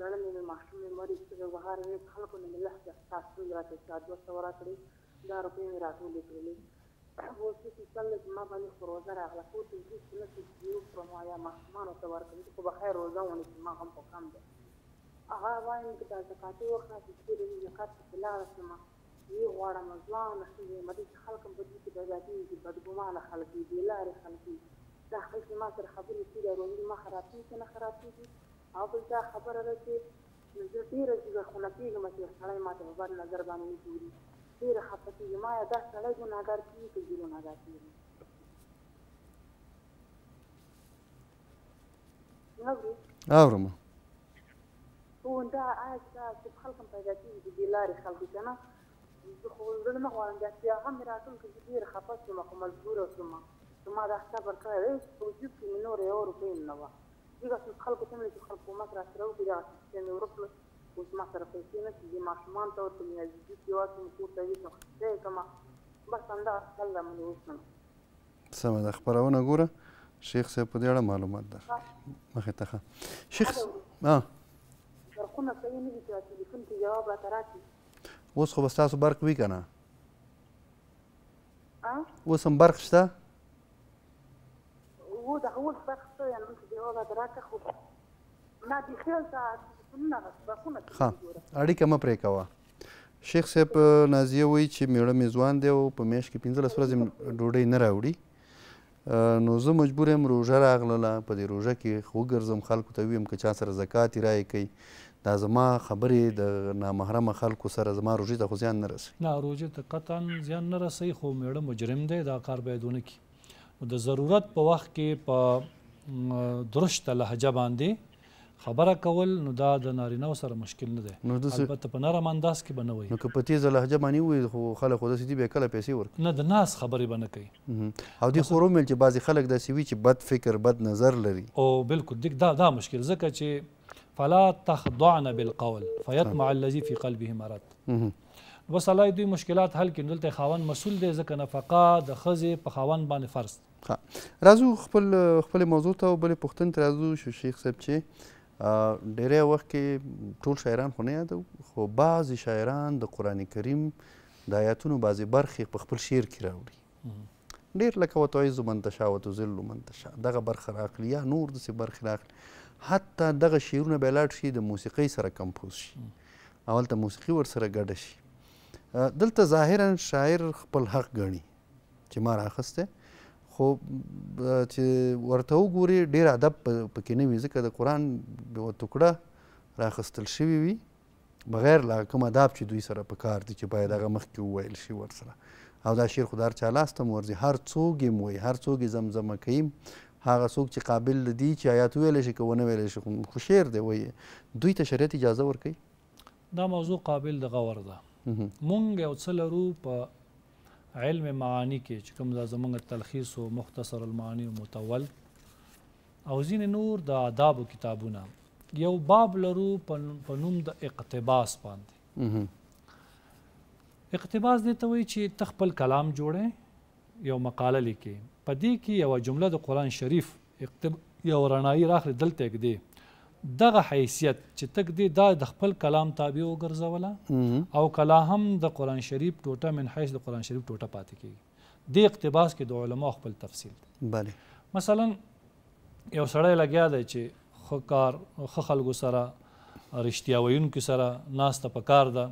ژړل مې د ماشوم مې مري چې بهر یې خلکو نه لحظه تاسو راته چې دوه سوه راکړي دا روپۍ مې راټولې کړلې (clears throat) اوس چې څلس ما باندې خو روزه راغله خو چې زه چې لسې جوړ کړم یا ماشومانو ته ورکړم خو به خیر روزه ونه چې ما هم په کم ده هغه وایم چې دا زکاتي وخت چې ټولې زکات په لاره سم یې غواړم ځوان چې مدې خلکم په دې کې بدګمانه دي بدګمانه خلک دي لارې خلک دي دا خلک ما سره خبرې کوي دا روزي ما خرابې کنه خرابې دي او بل دا خبره ده چې زه ډېره زړخونه کېږم چې یو سړی ما ته په بد نظر باندې نه ګوري ډېره خفه کېږم ایا دا سړی ګناهګار کېږي که زه ګناهګار کېږم اورم هو دا آج دا چې خلکم پیدا کېږي د لارې خلکو که نه زه خو زړه نه غواړم دا چې هغه مې راتلم که زه ډېره خفه شوم خو مجبوره شوم ما دا صبر کړی وجود کې مې نور یو روپۍ نه وه دغسې خلکو ته مې چې خلکو حکومت راسره وکړي دغسې کیسې مې ورکړل اوس ما سره پیسې نه چې دې ماشومان ته ورکړم یا جدي کې واچوم کور ته یوسم خدای کومه بس همدغه حل ده مونږ اوس سمه ده خپرونه ګوره شیخ صاحب په دې اړه معلومات درکړي مخې ته شیخ ها برقونه صحیح نه دي چې ټلیفون کې جواب راته راکړي اوس خو به ستاسو برق وي که نه اوس هم برق شته هو ده هو الشخص يعني مش دی هغه دراکه خو ما د خیال ته ښه اړیکه مه پرې کوه شیخ صاحب نازیه وایي چې میړه مې ځوان دی او په میاشت کې پنځلس ورځې ډوډۍ نه راوړي نو زه مجبور یم روژه راغلله په دې روژه کې وګرځم خلکو ته ویم که چا سره زکات رایې کوي دا زما خبرې د نامحرمه خلکو سره زما روژې ته خو زیان نه رسوي نه روژې ته قطعا زیان نه رسوي خو میړه مجرم دی دا کار باید ونه کړي د ضرورت په وخت کې په درشت لهجه باندې خبره کول نو دا د نارینه سره مشکل نه دی البته په نرم انداز کې بنوي نو که په تیز لهجه باندې وي خو خلک خو داسې دي بیا کله پیسې ورکوي نه د ناس خبرې به نه کوي او دې خو ویل چې بعضې خلک داسې وي چې بد فکر بد نظر لري او بالکل دا دا مشکل ځکه چې فلا تخضعن بالقول فيطمع الذي في قلبه مرض وسلای دوی مشکلات حل کیندل ته خاون مسول دی ځکه نفقه د خزه په خاون باندې فرض راځو خپل خپل موضوع ته او بل پښتن تر راځو شو شیخ صاحب چې ډیری وخت کې ټول شاعران خو نه یادو خو بعضی شاعران د قران کریم د آیاتونو بعضی برخې په خپل شعر کې راوړي ډیر لکه وتعز من تشا وتذل من تشا دغه برخه راخلي یا نور داسې برخې راخلي حتی دغه شعرونه به لاړ شي د موسیقۍ سره کمپوز شي اول ته موسیقي ورسره ګډه شي دلته ظاهرا شاعر خپل حق ګڼي چې ما راخسته خو چې ورته وګوري ډیر ادب پکې نه وي ځکه د قرآن یوه ټوکړه راخستل شوي وي بغیر له کوم اداب چې دوی سره په کار دي چې باید هغه مخکې وویل شي ورسره او دا شعر خو د هر چا لاس ته ورځي هر څوک یې وایي هر څوک یې زمزمه کوي هغه څوک چې قابل دي چې آیات ویلی شي که ونه ویلی شي خو شعر دی وایي دوی ته شریعت اجازه ورکوي دا موضوع قابل د غور ده مونږ یو څه لرو په علم معانی کې چې کوم د زمونږ تلخیص او مختصر المعانی او متول او زین نور د آداب کتابونه یو باب لرو په نوم د اقتباس باندې اقتباس دې ته وایي چې تخپل کلام جوړه یو مقاله لیکي په دې کې یو جمله د قران شریف یو رڼایي راخلي دلته کې دی دغه حیثیت چې تک دی دا د خپل کلام تابع وګرځوله او کلا هم د قران شریف ټوټه من حیث د قران شریف ټوټه پاتې کیږي د اقتباس کې د علما خپل تفصیل دی بله مثلا یو سړی لګیا دی چې خو کار خو خلکو سره رښتیا ویونکو سره ناسته پکار ده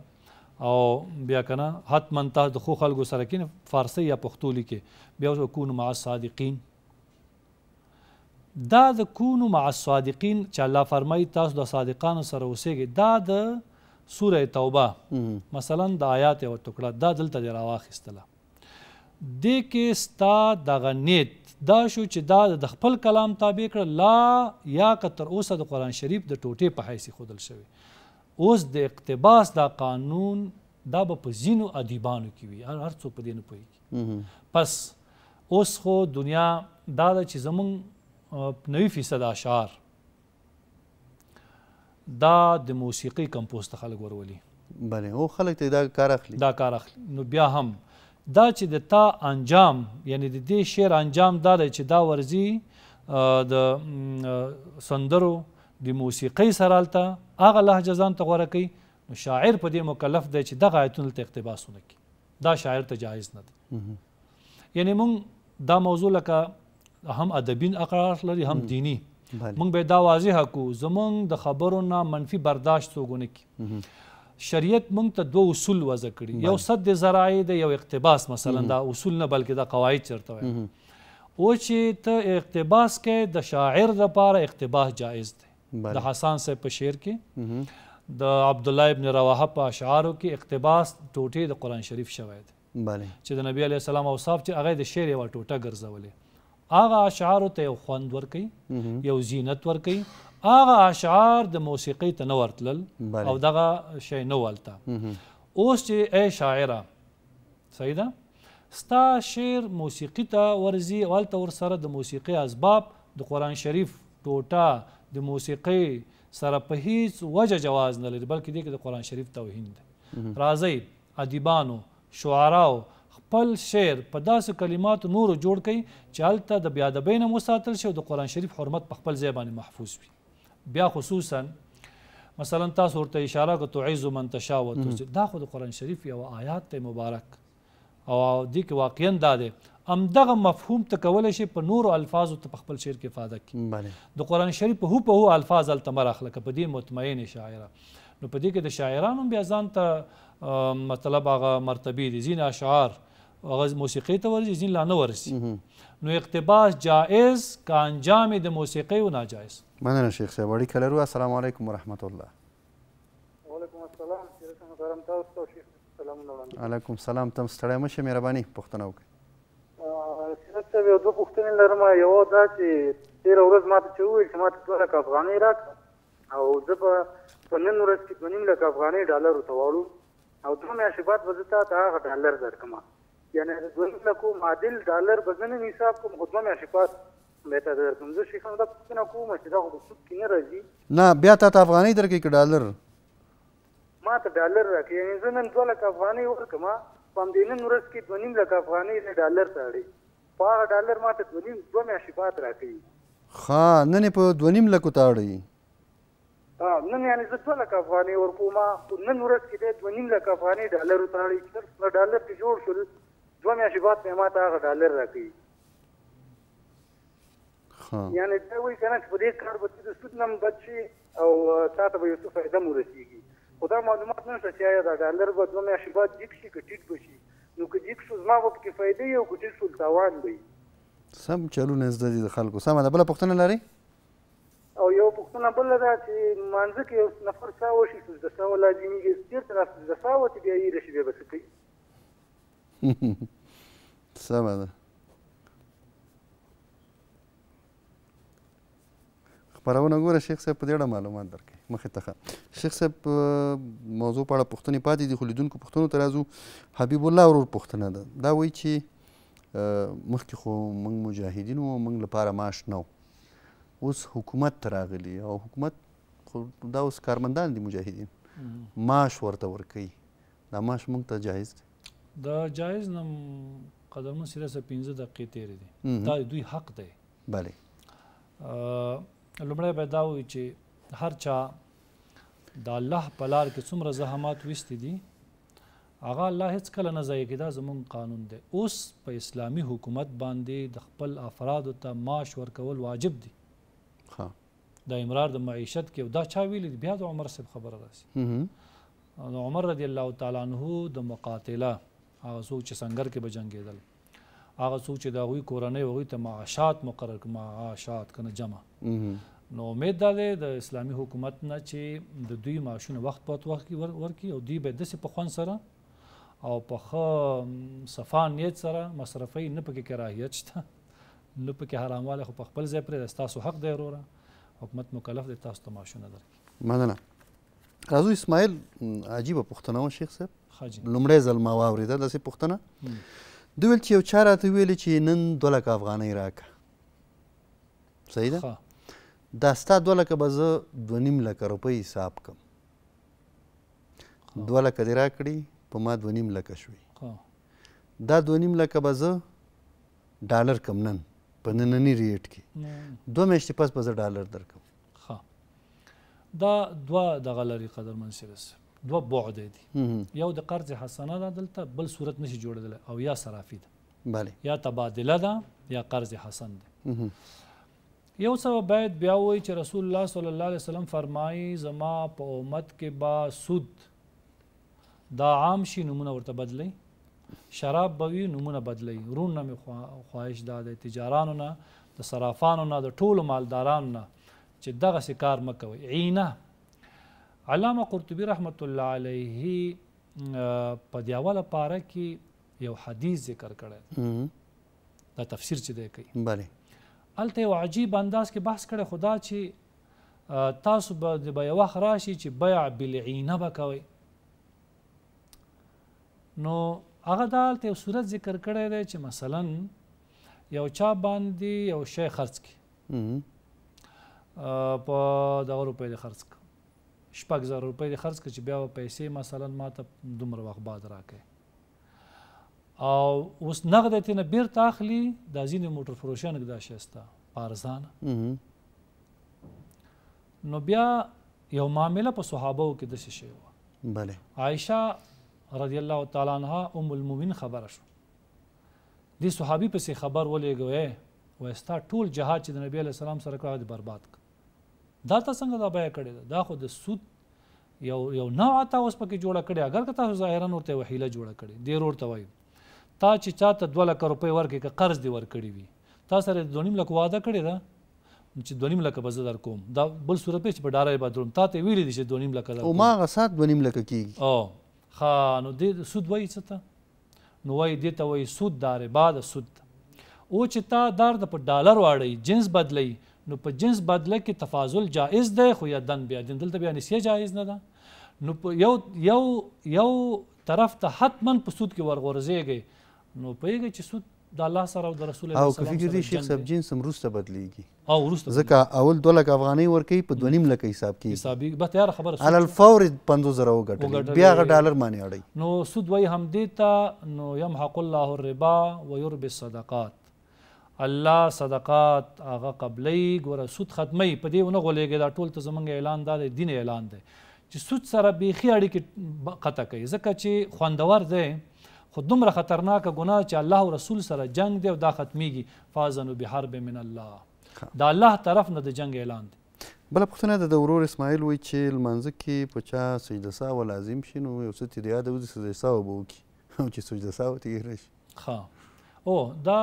او بیا کنه حتمن ته د خو خلکو سره کین فارسی یا پښتو لیکي بیا وکون مع صادقین دا د کونو مع الصادقین چې الله فرمایي تاسو د صادقانو سره اوسئ دا د سوره توبه مثلا د آیات او ټکړه دا دلته دی راواخیستله د کې ستا دغه نیت دا شو چې دا د خپل کلام تابع کړ لا یا کتر اوسه د قران شریف د ټوټې په حیث خودل شوی اوس د اقتباس دا قانون دا به په زینو ادیبانو کې وي هر څوک په دې نه پوهیږي پس اوس خو دنیا دا چې زمونږ 90 فیصد اشعار دا د موسیقي کمپوز ته خلک ورولي بله او خلک ته دا کار اخلي دا کار اخلي نو بیا هم دا چې د تا انجام یعنی د دې شعر انجام دا دی چې دا ورزي د سندرو د موسیقي سره الته هغه لهجه ځان ته غوره کوي نو شاعر په دې مکلف دی چې دغه آیتونه ته اقتباس ونه کړي دا شاعر ته جایز نه دی یعنی مونږ دا موضوع لکه هم ادبین اقرار لري هم دینی مونږ به دا واضح کو زمونږ د خبرو نه منفي برداشت وګونه کی شریعت مونږ ته دوه اصول وضع کړي یو صد ذرایع د یو اقتباس مثلا دا اصول نه بلکې دا قواعد چرته وي او چې ته اقتباس کې د شاعر لپاره اقتباس جایز دی د حسن صاحب په شعر کې د عبد الله ابن رواحه په اشعارو کې اقتباس ټوټې د قران شریف شوی دی بله چې د نبی علی السلام اوصاف چې هغه د شعر یو ټوټه ګرځولې هغه اشعار ته یو خوند ورکي یو زینت ورکي هغه اشعار د موسیقي ته نه ورتلل او دغه شی نه ولته اوس چې اے شاعره صحیح ده ستا شعر موسیقي ته ورزي والته ورسره د موسیقي اسباب د قران شریف ټوټه د موسیقي سره په هیڅ وجه جواز نه لري بلکې د قران شریف توهین ده راځي ادیبانو شعراو خپل شعر په داسې کلماتو نورو جوړ کړي چې هلته د بیادبۍ نه وساتل شي او د قرآن شریف حرمت په خپل ځای باندې محفوظ وي بیا خصوصا مثلا تاسو ورته اشاره کو تعز من تشا دا خو د قرآن شریف یو آیات ته مبارک او دې کې واقعا دا دی همدغه مفهوم ته کولی شي په نورو الفاظو ته په خپل شعر کې افاده کړي د قرآن شریف په هو په هو الفاظ هلته مه راخله که په دې مطمئنې شاعره نو په دې کې د شاعرانو بیا ځان ته مطلب هغه مرتبې دي ځینې اشعار هغه موسیقي ته ورسي ځین لا نه ورسي نو اقتباس جائز کا انجام د موسیقي و ناجائز مننه شیخ صاحب وړي کلرو السلام علیکم ورحمت الله وعلیکم السلام شیخ محترم تاسو شیخ سلام وړاندې علیکم سلام تم ستړی مشه مهرباني پښتنه وکړه سیاست ته یو دوه پوښتنې لرم یو دا چې تیر ورځ ماته چې وویل چې ماته دوه لکه افغانۍ راکړه او زه به په نن ورځ کې دوه نیم لکه افغانۍ ډالر ورته واړو او دوه میاشتې بعد به زه تا ته هغه ډالر درکړم یعنی دوه لکو معادل ډالر به زه نن حساب کوم خو دوه میاشتې پاس مې ته د پنځه شي خو دا پوښتنه کوم چې دا خو په سود کې نه راځي نه بیا تا ته افغانۍ درکې که ډالر ما ته ډالر راکې یعنې زه نن دوه لکه افغانۍ ورکړم په همدې نن ورځ کې دوه نیم لکه افغانۍ ډالر ته اړې په هغه ډالر ما ته دوه نیم دوه میاشتې بعد راکوي ښه نن یې په دوه نیم لکو ته اړوي نن یعنی زه دوه لکه افغانۍ ورکوم نن ورځ کې دی دوه نیم لکه افغانۍ ډالر وتاړي ډالر کې جوړ شول دوه میاشتې بعد مې ماته هغه ډالر راکوي ها یعنی دا وایي که نه چې په دې کار به د سود نه هم بچ شي او تا ته به یو څه فایده م ورسېږي خو دا معلومات نه شته چې آیا دا ډالر به دوه میاشتې بعد جیک شي که ټیټ به شي نو که جیک شو زما به پکې فایده وي او که ټیټ شو تاوان به وي سم چلونه زده دي د خلکو سمه ده بله پوښتنه لرې او یو پوښتنه بله ده چې مانځه کې یو نفر سا وشي سجده سا ولازمېږي چېرته را سجده سا وتې بیا هیره شي بیا به څه کوي (laughs) سمه ده خبرونه ګوره شیخ صاحب په دې اړه معلومات درکړي مخې ته شیخ صاحب موضوع په اړه پوښتنې پاتې دي خو لیدونکو پوښتنو ته راځو حبیب الله ورور پوښتنه ده دا وایي چې مخکې خو موږ مجاهدین وو موږ لپاره معاش نه اوس حکومت راغلی او حکومت خو دا اوس کارمندان دي مجاهدین معاش ورته ورکوي دا معاش موږ ته جایز دی دا جایز نه قدرمن سره سره 15 دقیقې تیرې دي دا دوی حق دی بله لومړی به دا وي چې هر چا د الله پلار کې څومره زحمات وستې دي هغه الله هیڅ کله نه ځای کې دا زمونږ قانون دی اوس په اسلامی حکومت باندې د خپل افرادو ته معاش ورکول واجب دی ها د امرار د معیشت کې دا چا ویل بیا د عمر صاحب خبره راسي نو عمر رضی الله تعالی عنہ د مقاتله هغه څوک چې سنگر کې بجنګېدل هغه څوک چې د هغوی کورنۍ هغوی ته معاشات مقرر کړ معاشات کنه جمع نو امید ده د اسلامی حکومت نه چې د دوی معاشونه وخت په وخت کې ورکړي او دوی به داسې په خوند سره او په ښه صفا نیت سره مصرفي نه پکې کراهیت شته نه پکې حرامواله خو په خپل ځای پرې ستاسو حق دی وروره حکومت مکلف دی تاسو ته معاشونه درکړي مننه راځو اسماعیل عجیبه پوښتنه وه شیخ صاحب لومړی ځل ما واورېده داسې پوښتنه دوی ویل چې یو چا راته ویلې چې نن دوه لکه افغانۍ راکړه صحیح ده دا ستا دوه لکه به زه دوه نیم لکه روپۍ حساب کړم دوه لکه دې راکړي په ما دوه نیم لکه شوې دا دوه نیم لکه به زه ډالر کم نن په ننني ریټ کې دوه میاشتې پس به زه ډالر درکم دا دوه دغه لري قدرمن سیرس دوه بعد دي یو د قرض حسنه ده دلته بل صورت نشي جوړېدل او یا صرافي ده بله یا تبادله ده یا قرض حسن ده یو سبب باید بیا وایي چې رسول الله صلی الله علیه وسلم فرمایي زما په امت کې با سود دا عام شي نمونه ورته بدلی شراب به وي نمونه بدلی رونه مې خواهش دا د تجارانو نه د صرافانو نه د ټولو مالدارانو نه چې دغسې کار مه کوئ عینه علامه قرطبي رحمت الله علیه په دیواله پاره کې یو حدیث ذکر کړی دا تفسیر چې دی کوي بله الته یو عجیب انداز کې بحث کړی خدا چې تاسو به د یو وخت راشي چې بیع بالعینه وکوي نو هغه دالته یو صورت ذکر کړی دی چې مثلا یو چا باندې یو شی خرڅ کړي په دغه روپې خرڅ کړي شپږ زره روپۍ دې خرڅ کړه چې بیا به پیسې مثلا ماته دومره وخت بعد راکړې او اوس نغد یې نه بیرته اخلي دا ځینې موټر فروشیانو کې دا شی شته په ارزانه نو بیا یو معامله په صحابو کې داسې شی وه بله عایشه رضی الله تعالی عنها ام المؤمن خبره شو دې صحابي پسې خبر ولېږه وایي وستا ټول جهاد چې د نبی علیه السلام سره کړی برباد کړ دا تاسو څنګه دا بیا کړی دا, دا خو د سود یو یو نوع تاسو پکې جوړه کړی اگر که تاسو ظاهرا ورته وحیله جوړه کړی ډیر ورته وایي تا چې چاته 2 لک روپۍ ورکې که قرض دی ورکړي وي تا سره 2.5 لک وعده کړی دا چې 2.5 لک به زدار کوم دا بل صورت په چې په ډارای بدلوم تا ته ویلې دي چې 2.5 لک او ما غسات 2.5 لک کیږي او خانو دې سود وایي څه ته نو وایي دې ته وایي سود دار بعد سود او چې تا دار د دا په ډالر واړی جنس بدلی نو په جنس بدله کې تفاضل جائز دی خو یا دن بیا دین دلته بیا نسیه جائز نه ده نو په یو یو یو طرف ته حتما په سود کې ورغورځيږي نو پېږي چې سود د الله سره او د رسول الله سره او فکر دی شیخ صاحب جنس مروسته بدلیږي او ورسته ځکه اول دوه لک افغاني ورکی په 2.5 لک حساب کې حسابي به تیار خبره علل الفور 15000 وګټل بیا غ ډالر مانی اړي نو سود وای هم دیتا نو يمحق الله الربا ويربي الصدقات الله صدقات هغه قبلې ګوره سود ختمې په دې ونه غولېږي دا ټول ته زمونږ اعلان دا دی دین اعلان دی چې سود سره بیخي اړیکې قطع کوي ځکه چې خوندور دی خو دومره خطرناک ګناه چې الله او رسول سره جنگ دی او دا ختميږي فازنو بحرب من الله دا الله طرف نه د جنگ اعلان دی بل پښتنه د ورور اسماعیل وی چې لمنځ کې پچا سجده سا ولازم شینو یو ست دی یاد وځي سجده سا وبو کی او چې سجده سا وتی راشي خا او دا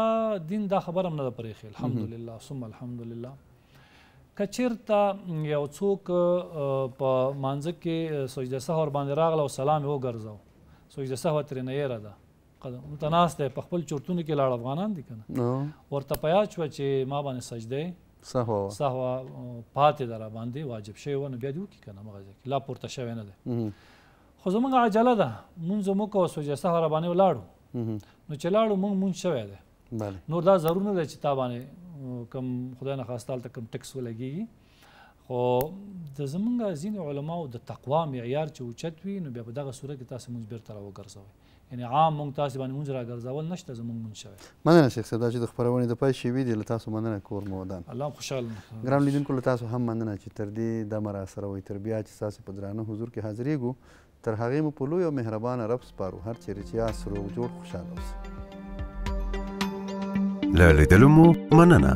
دین دا خبره هم نه ده پرېښې الحمدلله ثم الحمدلله که چېرته یو څوک په مانځه کې سجده سهور باندې راغله او سلام یې وګرځاو سجده سهوه ترې نه یېره ده قدم ته ناست دی په خپل چورتونو کې لاړ افغانان دي که نه ورته په یاد شوه چې ما باندې سجده سهوه سهوه پاتې ده را باندې واجب شوی وه نو بیا دې وکړي که نه مغزه کې لا پورته شوی نه دی خو زموږ عجله ده مونځ مو کوه سجده سهوه را باندې ولاړو نو چې لاړو مونږ مونږ شوی دی نو دا ضرور نه دی چې تا باندې کم خدای نه خواسته هلته کم ټکس ولګېږي خو د زمونږ ځینې علماو د تقوا معیار چې اوچت وي نو بیا په دغه صورت کې تاسو مونږ بېرته راوګرځوئ یعنی عام مونږ تاسو باندې مونږ را ګرځول نشته زمونږ مونږ شوی مننه شیخ صدا چې د خبرونې د پای شوي دی له تاسو مننه کور مودان الله خوشاله ګرام لیدونکو له تاسو هم مننه چې تر دې د مرا سره وي تر بیا چې تاسو په درانه حضور کې حاضرېږو تر هغې مو په لوی او مهربانه رب سپارو هر چیرې چې یاست روغ جوړ خوشحاله اوسئ له لیدلو مو مننه